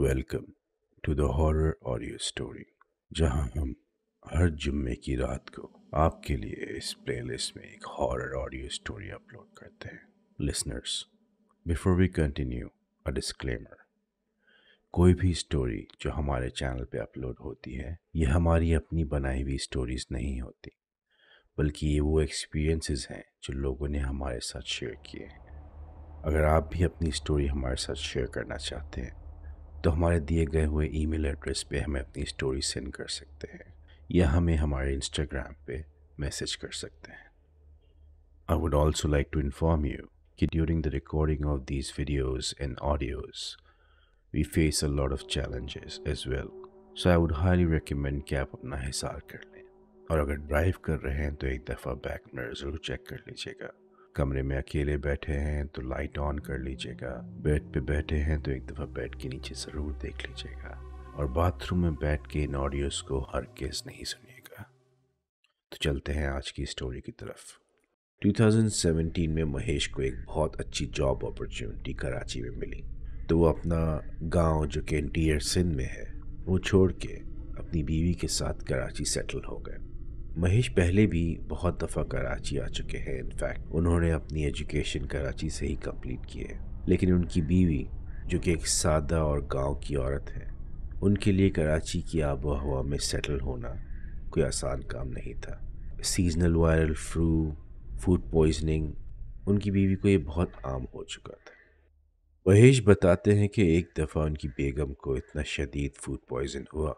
welcome to the horror audio story जहां हम हर जुम्मे की रात को आपके लिए इस प्लेलिस्ट में एक हॉरर ऑडियो स्टोरी अपलोड करते हैं listeners before we continue a disclaimer कोई भी स्टोरी जो हमारे चैनल पे अपलोड होती है ये हमारी अपनी बनाई हुई स्टोरीज नहीं होती बल्कि ये वो एक्सपीरियंसेस हैं जो लोगों ने हमारे साथ शेयर किए हैं अगर आप भी अपनी स्टोरी हमारे साथ शेयर करना चाहते हैं तो हमारे दिए गए हुए ईमेल एड्रेस पे हमें अपनी स्टोरी सेंड कर सकते हैं या हमें हमारे इंस्टाग्राम पे मैसेज कर सकते हैं I would also like to inform you कि during the recording of these videos and audios we face a lot of challenges as well so I would highly recommend कि आप अपना हिसार कर लें और अगर ड्राइव कर रहे हैं तो एक दफ़ा बैक मिरर ज़रूर चेक कर लीजिएगा कमरे में अकेले बैठे हैं तो लाइट ऑन कर लीजिएगा बेड पे बैठे हैं तो एक दफ़ा बेड के नीचे ज़रूर देख लीजिएगा और बाथरूम में बैठ के इन ऑडियोस को हर केस नहीं सुनिएगा तो चलते हैं आज की स्टोरी की तरफ 2017 में महेश को एक बहुत अच्छी जॉब अपॉर्चुनिटी कराची में मिली तो वो अपना गांव जो कि इंटीरियर सिंध में है वो छोड़ के अपनी बीवी के साथ कराची सेटल हो गए महेश पहले भी बहुत दफ़ा कराची आ चुके हैं इनफैक्ट उन्होंने अपनी एजुकेशन कराची से ही कंप्लीट की है लेकिन उनकी बीवी जो कि एक सादा और गांव की औरत है उनके लिए कराची की आबो हवा में सेटल होना कोई आसान काम नहीं था seasonal viral flu food poisoning उनकी बीवी को ये बहुत आम हो चुका था महेश बताते हैं कि एक दफ़ा उनकी बेगम को इतना शदीद फूड पॉइजन हुआ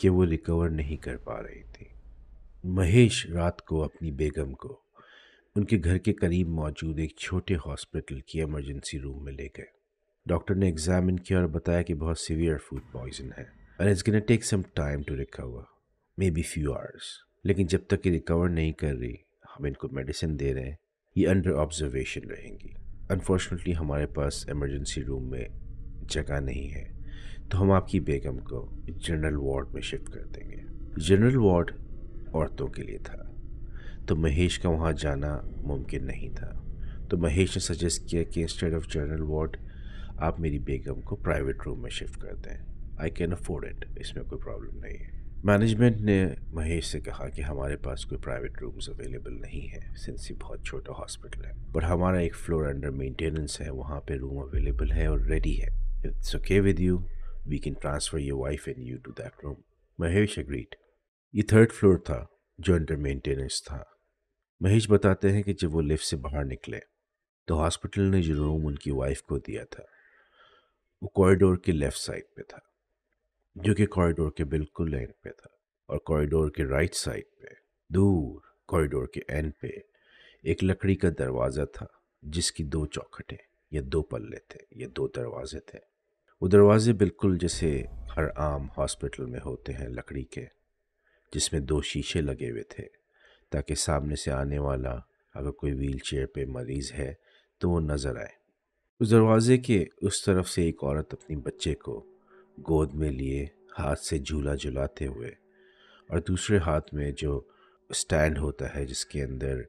कि वो रिकवर नहीं कर पा रही थी महेश रात को अपनी बेगम को उनके घर के करीब मौजूद एक छोटे हॉस्पिटल की इमरजेंसी रूम में ले गए डॉक्टर ने एग्जामिन किया और बताया कि बहुत सीवियर फूड पॉइजन है और it's gonna take some time to recover maybe few hours लेकिन जब तक ये रिकवर नहीं कर रही हम इनको मेडिसिन दे रहे हैं ये अंडर ऑब्जर्वेशन रहेंगी अनफॉर्चुनेटली हमारे पास इमरजेंसी रूम में जगह नहीं है तो हम आपकी बेगम को जनरल वार्ड में शिफ्ट कर देंगे जनरल वार्ड औरतों के लिए था तो महेश का वहाँ जाना मुमकिन नहीं था तो महेश ने सजेस्ट किया कि इंस्टेड ऑफ जनरल वार्ड आप मेरी बेगम को प्राइवेट रूम में शिफ्ट कर दें आई कैन अफोर्ड इट इसमें कोई प्रॉब्लम नहीं है मैनेजमेंट ने महेश से कहा कि हमारे पास कोई प्राइवेट रूम्स अवेलेबल नहीं है सिंस ये बहुत छोटा हॉस्पिटल है पर हमारा एक फ्लोर अंडर मेंटेनेंस है वहाँ पे रूम अवेलेबल है और रेडी है it's okay with you we can transfer your wife and you to that room Mahesh agreed ये थर्ड फ्लोर था जो अंडर मेंटेनेंस था महेश बताते हैं कि जब वो लिफ्ट से बाहर निकले तो हॉस्पिटल ने जो रूम उनकी वाइफ को दिया था वो कॉरिडोर के लेफ्ट साइड पे था जो कि कॉरिडोर के बिल्कुल एंड पे था और कॉरिडोर के राइट साइड पे दूर कॉरिडोर के एंड पे एक लकड़ी का दरवाज़ा था जिसकी दो चौखटें या दो पल्ले थे या दो दरवाजे थे वो दरवाजे बिल्कुल जैसे हर आम हॉस्पिटल में होते हैं लकड़ी के जिसमें दो शीशे लगे हुए थे ताकि सामने से आने वाला अगर कोई व्हील चेयर पर मरीज़ है तो वो नज़र आए उस दरवाजे के उस तरफ से एक औरत अपनी बच्चे को गोद में लिए हाथ से झूला झुलाते हुए और दूसरे हाथ में जो स्टैंड होता है जिसके अंदर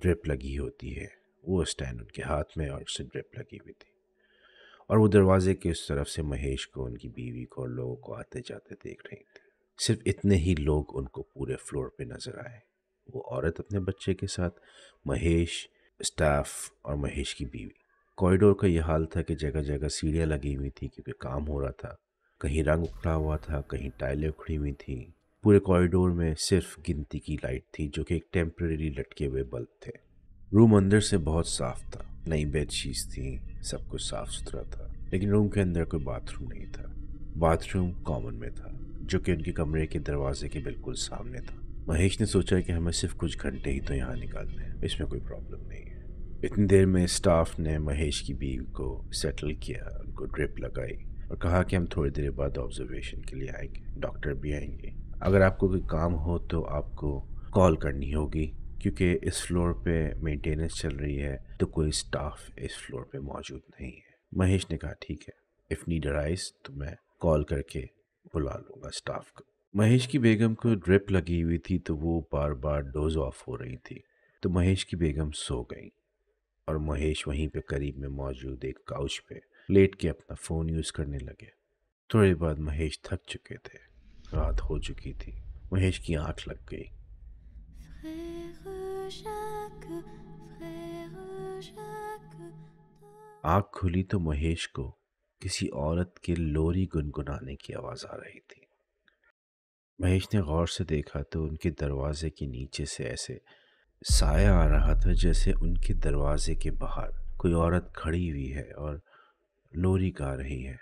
ड्रिप लगी होती है वो स्टैंड उनके हाथ में और उससे ड्रिप लगी हुई थी और वो दरवाजे के उस तरफ से महेश को उनकी बीवी को और लोगों को आते जाते देख रही थी सिर्फ इतने ही लोग उनको पूरे फ्लोर पे नज़र आए वो औरत अपने बच्चे के साथ महेश स्टाफ और महेश की बीवी कॉरिडोर का यह हाल था कि जगह जगह सीढ़ियाँ लगी हुई थी क्योंकि काम हो रहा था कहीं रंग उखड़ा हुआ था कहीं टाइलें उखड़ी हुई थी पूरे कॉरिडोर में सिर्फ गिनती की लाइट थी जो कि एक टेम्प्रेरी लटके हुए बल्ब थे रूम अंदर से बहुत साफ था नई बेडशीट्स थी सब कुछ साफ सुथरा था लेकिन रूम के अंदर कोई बाथरूम नहीं था बाथरूम कॉमन में था जो कि उनके कमरे के दरवाजे के बिल्कुल सामने था महेश ने सोचा कि हमें सिर्फ कुछ घंटे ही तो यहाँ निकालने हैं इसमें कोई प्रॉब्लम नहीं है इतनी देर में स्टाफ ने महेश की बीवी को सेटल किया उनको ड्रिप लगाई और कहा कि हम थोड़ी देर बाद ऑब्जर्वेशन के लिए आएंगे डॉक्टर भी आएंगे अगर आपको कोई काम हो तो आपको कॉल करनी होगी क्योंकि इस फ्लोर पे मेंटेनेंस चल रही है तो कोई स्टाफ इस फ्लोर पे मौजूद नहीं है महेश ने कहा ठीक है इफ़ नीड अराइज तो मैं कॉल करके बुला लूँगा स्टाफ को महेश की बेगम को ड्रिप लगी हुई थी तो वो बार बार डोज ऑफ हो रही थी तो महेश की बेगम सो गई और महेश वहीं पे करीब में मौजूद एक काउच पे लेट के अपना फ़ोन यूज़ करने लगे थोड़े बाद महेश थक चुके थे रात हो चुकी थी महेश की आंख लग गई आंख खुली तो महेश को किसी औरत के लोरी गुनगुनाने की आवाज़ आ रही थी महेश ने गौर से देखा तो उनके दरवाजे के नीचे से ऐसे साया आ रहा था जैसे उनके दरवाजे के बाहर कोई औरत खड़ी हुई है और लोरी गा रही है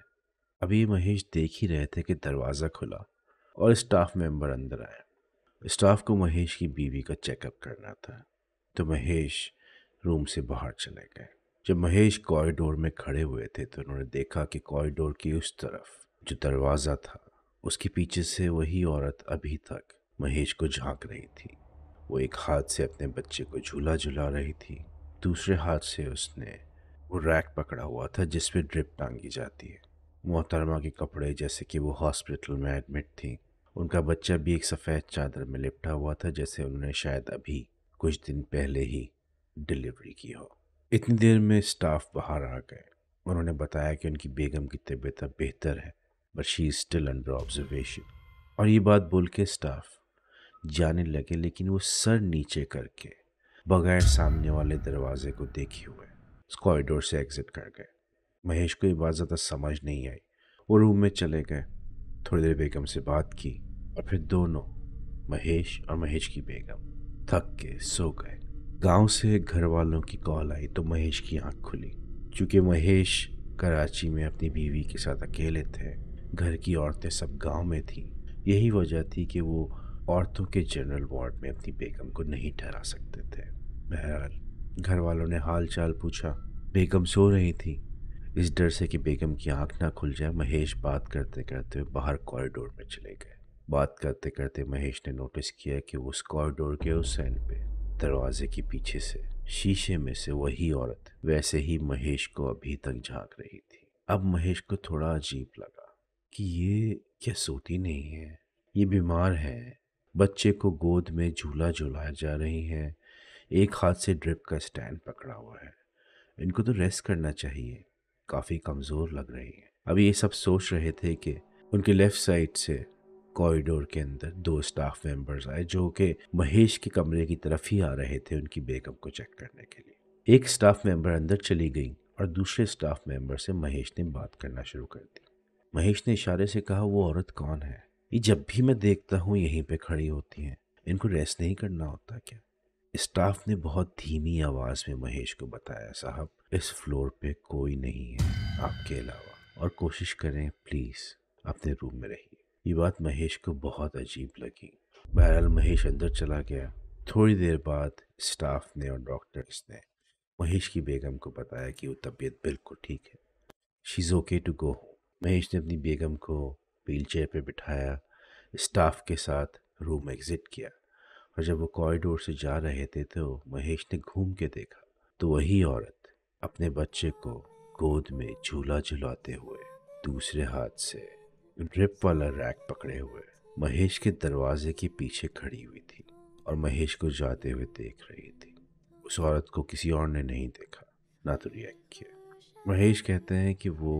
अभी महेश देख ही रहे थे कि दरवाज़ा खुला और स्टाफ मेंबर अंदर आए स्टाफ को महेश की बीवी का चेकअप करना था तो महेश रूम से बाहर चले गए जब महेश कॉरिडोर में खड़े हुए थे तो उन्होंने देखा कि कॉरिडोर की उस तरफ जो दरवाज़ा था उसके पीछे से वही औरत अभी तक महेश को झांक रही थी वो एक हाथ से अपने बच्चे को झूला झुला रही थी दूसरे हाथ से उसने वो रैक पकड़ा हुआ था पर ड्रिप टांगी जाती है मोहतरमा के कपड़े जैसे कि वो हॉस्पिटल में एडमिट थी उनका बच्चा भी एक सफ़ेद चादर में लिपटा हुआ था जैसे उन्होंने शायद अभी कुछ दिन पहले ही डिलीवरी की हो इतनी देर में स्टाफ बाहर आ गए उन्होंने बताया कि उनकी बेगम की तबीयत अब बेहतर है but she is still under observation और ये बात बोल के स्टाफ जाने लगे लेकिन वो सर नीचे करके बगैर सामने वाले दरवाजे को देखे हुए कॉरिडोर से एग्ज़िट कर गए महेश को ये बात ज़्यादा समझ नहीं आई वो रूम में चले गए थोड़ी देर बेगम से बात की और फिर दोनों महेश और महेश की बेगम थक के सो गए गांव से घर वालों की कॉल आई तो महेश की आंख खुली क्योंकि महेश कराची में अपनी बीवी के साथ अकेले थे घर की औरतें सब गांव में थीं यही वजह थी कि वो औरतों के जनरल वार्ड में अपनी बेगम को नहीं ठहरा सकते थे बहरहाल घर वालों ने हाल चाल पूछा बेगम सो रही थी इस डर से कि बेगम की आंख ना खुल जाए महेश बात करते करते बाहर कॉरिडोर में चले गए बात करते करते महेश ने नोटिस किया कि उस कॉरिडोर के उस एंड पे दरवाजे के पीछे से शीशे में से वही औरत वैसे ही महेश को अभी तक झांक रही थी अब महेश को थोड़ा अजीब लगा कि ये क्या सोती नहीं है ये बीमार है बच्चे को गोद में झूला झूलाया जा रही है एक हाथ से ड्रिप का स्टैंड पकड़ा हुआ है इनको तो रेस्ट करना चाहिए काफ़ी कमज़ोर लग रही है अभी ये सब सोच रहे थे कि उनके लेफ़्ट साइड से कॉरिडोर के अंदर दो स्टाफ मेंबर्स आए जो कि महेश के कमरे की तरफ ही आ रहे थे उनकी बेकअप को चेक करने के लिए एक स्टाफ मेंबर अंदर चली गई और दूसरे स्टाफ मेंबर से महेश ने बात करना शुरू कर दी महेश ने इशारे से कहा वो औरत कौन है ये जब भी मैं देखता हूँ यहीं पर खड़ी होती हैं इनको रेस्ट नहीं करना होता क्या स्टाफ ने बहुत धीमी आवाज़ में महेश को बताया साहब इस फ्लोर पे कोई नहीं है आपके अलावा और कोशिश करें प्लीज़ अपने रूम में रहिए ये बात महेश को बहुत अजीब लगी बहरहाल महेश अंदर चला गया थोड़ी देर बाद स्टाफ ने और डॉक्टर्स ने महेश की बेगम को बताया कि वो तबीयत बिल्कुल ठीक है she is okay to go Mahesh ने अपनी बेगम को व्हील चेयर पर बिठाया स्टाफ के साथ रूम एग्ज़िट किया और जब वो कॉरिडोर से जा रहे थे तो महेश ने घूम के देखा तो वही औरत अपने बच्चे को गोद में झूला झुलाते हुए दूसरे हाथ से ड्रिप वाला रैक पकड़े हुए महेश के दरवाजे के पीछे खड़ी हुई थी और महेश को जाते हुए देख रही थी उस औरत को किसी और ने नहीं देखा ना तो रिएक्ट किया महेश कहते हैं कि वो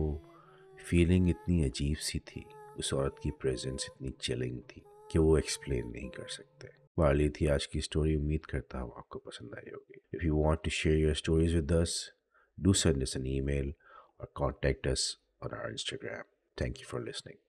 फीलिंग इतनी अजीब सी थी उस औरत की प्रेजेंस इतनी चिलिंग थी कि वो एक्सप्लेन नहीं कर सकते वाली थी आज की स्टोरी उम्मीद करता हूँ आपको पसंद आई होगी if you want to share your stories with us do send us an mail or contact us or our Instagram thank you for listening